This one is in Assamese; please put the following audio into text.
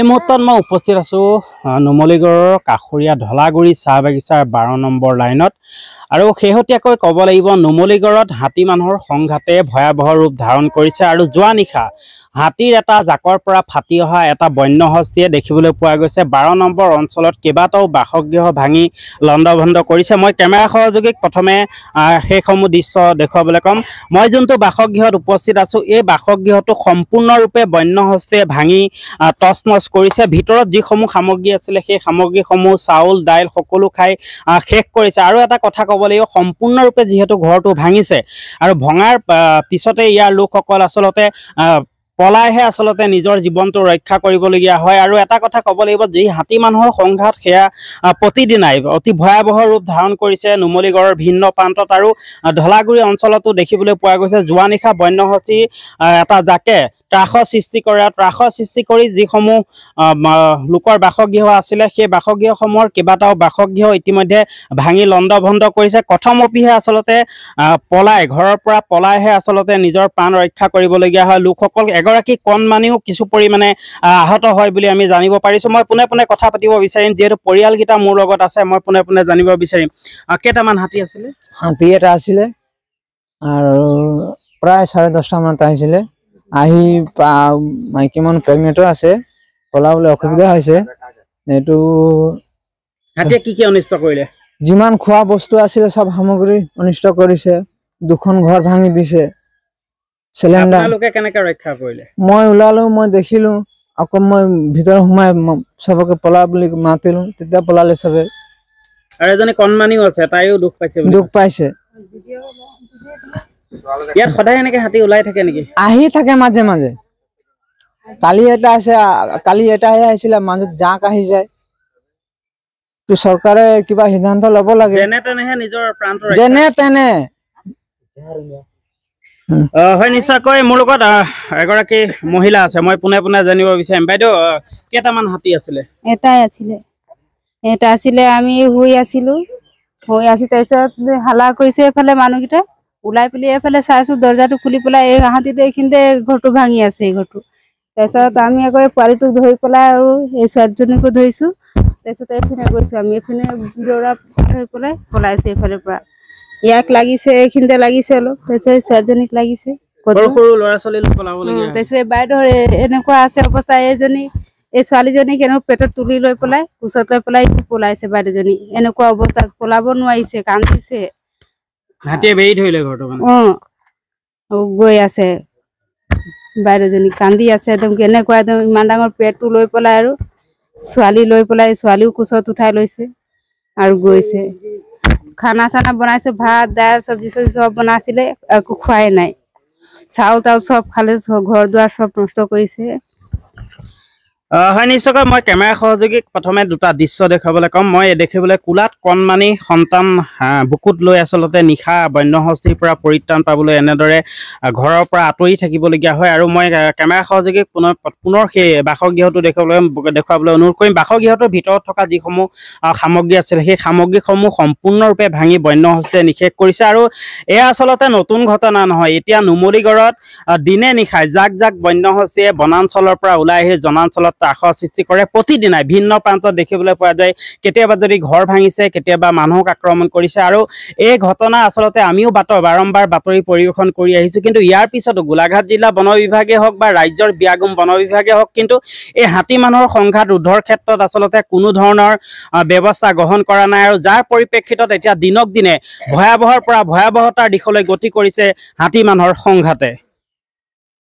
এই মুহূর্তত মই উপস্থিত আছো নুমলীগড়ৰ কাষৰীয়া ঢলাগুৰি চাহ বাগিচাৰ বাৰ নম্বৰ লাইনত আৰু শেহতীয়াকৈ ক'ব লাগিব নুমলীগড়ত হাতী মানুহৰ সংঘাতে ভয়াৱহ ৰূপ ধাৰণ কৰিছে আৰু যোৱা নিশা হাতীৰ এটা জাকৰ পৰা ফাটি অহা এটা বন্য হস্তীয়ে দেখিবলৈ পোৱা গৈছে বাৰ নম্বৰ অঞ্চলত কেইবাটাও বাসগৃহ ভাঙি লণ্ড ভণ্ড কৰিছে মই কেমেৰা সহযোগীক প্ৰথমে সেইসমূহ দৃশ্য দেখুৱাবলৈ ক'ম মই যোনটো বাসগৃহত উপস্থিত আছোঁ এই বাসগৃহটো সম্পূৰ্ণৰূপে বন্য হস্তীয়ে ভাঙি তছ নছ কৰিছে ভিতৰত যিসমূহ সামগ্ৰী আছিলে সেই সামগ্ৰীসমূহ চাউল দাইল সকলো খাই শেষ কৰিছে আৰু এটা কথা ক'ব লাগিব সম্পূৰ্ণৰূপে যিহেতু ঘৰটো ভাঙিছে আৰু ভঙাৰ পিছতে ইয়াৰ লোকসকল আচলতে পলাইহে আচলতে নিজৰ জীৱনটো ৰক্ষা কৰিবলগীয়া হয় আৰু এটা কথা ক'ব লাগিব যি হাতী মানুহৰ সংঘাত সেয়া প্ৰতিদিনাই অতি ভয়াৱহ ৰূপ ধাৰণ কৰিছে নুমলীগড়ৰ ভিন্ন প্ৰান্তত আৰু ধলাগুৰি অঞ্চলতো দেখিবলৈ পোৱা গৈছে যোৱা নিশা বন্যসচী এটা জাকে ত্ৰাসৰ সৃষ্টি কৰে আৰু ত্ৰাসৰ সৃষ্টি কৰি যিসমূহ লোকৰ বাসগৃহ আছিলে সেই বাসগৃহসমূহৰ কেইবাটাও বাসগৃহ ইতিমধ্যে ভাঙি লণ্ড ভণ্ড কৰিছে কথম অপিহে আচলতে পলাই ঘৰৰ পৰা পলাইহে আচলতে নিজৰ প্ৰাণ ৰক্ষা কৰিবলগীয়া হয় লোকসকল এগৰাকী কণমানিও কিছু পৰিমাণে আহত হয় বুলি আমি জানিব পাৰিছোঁ মই পোনে পোনে কথা পাতিব বিচাৰিম যিহেতু পৰিয়ালকেইটা মোৰ লগত আছে মই পোনে পোনে জানিব বিচাৰিম কেইটামান হাতী আছিলে হাতী এটা আছিলে আৰু প্ৰায় চাৰে দহটামানত আহিছিলে আহি মাইকীমান প্ৰেগনেণ্টো আছে পলাবলৈ অসুবিধা হৈছে এইটো কি কি অনিষ্ট কৰিলে যিমান খোৱা বস্তু আছিলে চব সামগ্ৰী অনিষ্ট কৰিছে দুখন ঘৰ ভাঙি দিছে চিলিণ্ডাৰ কেনেকে ৰক্ষা কৰিলে মই ওলালো মই দেখিলো অকল মই ভিতৰত সোমাই চবকে পলা বুলি মাতিলো তেতিয়া পলালে চবে আৰু এজনী কণমানিও আছে তাইও দুখ পাইছে দুখ পাইছে ইয়াত সদায় এনেকে হাতি ওলাই থাকে নেকি আহি থাকে মাজে মাজে কালি এটা আছে কালি এটাহে আহিছিলে মাজত জাক আহি যায় তো চৰকাৰে কিবা সিদ্ধান্ত লব লাগে যেনে তেনেহে নিজৰ প্ৰান্ত যেনে তেনে হয় নিশ্চয়কৈ মোৰ লগত এগৰাকী মহিলা আছে মই পোনে পোনে জানিব বিচাৰিম বাইদেউ কেইটামান হাতী আছিলে এটাই আছিলে এটা আছিলে আমি শুই আছিলো শুই আছিলো তাৰপিছত হালা কৰিছে মানুহ মানুহকেইটা ওলাই পেলাই এফালে চাইছো দৰ্জাটো খুলি পেলাই এই হাতীটো এইখিনিতে ঘৰটো ভাঙি আছে এই ঘৰটো তাৰপিছত আমি আকৌ এই পোৱালিটোক ধৰি পেলাই আৰু এই ছোৱালীজনীকো ধৰিছো তাৰপিছত এইখিনি গৈছো আমি এইখিনি দৌৰা ধৰি পেলাই পলাইছো এইফালৰ পৰা ইয়াক লাগিছে এইখিনিতে লাগিছে অলপ তাৰপিছত ছোৱালীজনীক লাগিছে তাৰপিছত এই বাইদেউ এনেকুৱা আছে অৱস্থা এইজনী এই ছোৱালীজনীক কেনেও পেটত তুলি লৈ পেলাই ওচৰত লৈ পেলাই পলাইছে বাইদেউজনী এনেকুৱা অৱস্থা পলাব নোৱাৰিছে কান্দিছে বাইদেউজনী কান্দি আছে একদম কেনেকুৱা একদম ইমান ডাঙৰ পেটটো লৈ পেলাই আৰু ছোৱালী লৈ পেলাই ছোৱালীও কোচত উঠাই লৈছে আৰু গৈছে খানা চানা বনাইছে ভাত দাইল চব্জি চব্জি চব বনাইছিলে একো খোৱাই নাই চাউল তাউল চব খালে ঘৰ দুৱাৰ চব নষ্ট কৰিছে হয় নিশ্চয়কৈ মই কেমেৰা সহযোগীক প্ৰথমে দুটা দৃশ্য দেখাবলৈ ক'ম মই দেখিবলৈ কোলাত কণমানি সন্তান বুকুত লৈ আচলতে নিশা বন্য বন্যহস্তিৰ পৰা পৰিত্ৰাণ পাবলৈ এনেদৰে ঘৰৰ পৰা আঁতৰি থাকিবলগীয়া হয় আৰু মই কেমেৰা সহযোগীক পুনৰ পুনৰ সেই বাসগৃহটো দেখাবলৈ দেখুৱাবলৈ অনুৰোধ কৰিম বাসগৃহটোৰ ভিতৰত থকা যিসমূহ সামগ্ৰী আছিলে সেই সামগ্ৰীসমূহ সম্পূৰ্ণৰূপে ভাঙি বন্য বন্যহস্তিয়ে নিষেধ কৰিছে আৰু এয়া আচলতে নতুন ঘটনা নহয় এতিয়া নুমলীগড়ত দিনে নিশাই যাক যাক বন্য বন্যহস্তিয়ে বনাঞ্চলৰ পৰা ওলাই আহি জনাঞ্চলত ত্ৰাস সৃষ্টি কৰে প্ৰতিদিনাই ভিন্ন প্ৰান্তত দেখিবলৈ পোৱা যায় কেতিয়াবা যদি ঘৰ ভাঙিছে কেতিয়াবা মানুহক আক্ৰমণ কৰিছে আৰু এই ঘটনা আচলতে আমিও বাতৰ বাৰম্বাৰ বাতৰি পৰিৱেশন কৰি আহিছোঁ কিন্তু ইয়াৰ পিছতো গোলাঘাট জিলা বন বিভাগেই হওক বা ৰাজ্যৰ বিয়াগুম বন বিভাগেই হওক কিন্তু এই হাতী মানুহৰ সংঘাত ৰোধৰ ক্ষেত্ৰত আচলতে কোনো ধৰণৰ ব্যৱস্থা গ্ৰহণ কৰা নাই আৰু যাৰ পৰিপ্ৰেক্ষিতত এতিয়া দিনক দিনে ভয়াৱহৰ পৰা ভয়াৱহতাৰ দিশলৈ গতি কৰিছে হাতী মানুহৰ সংঘাতে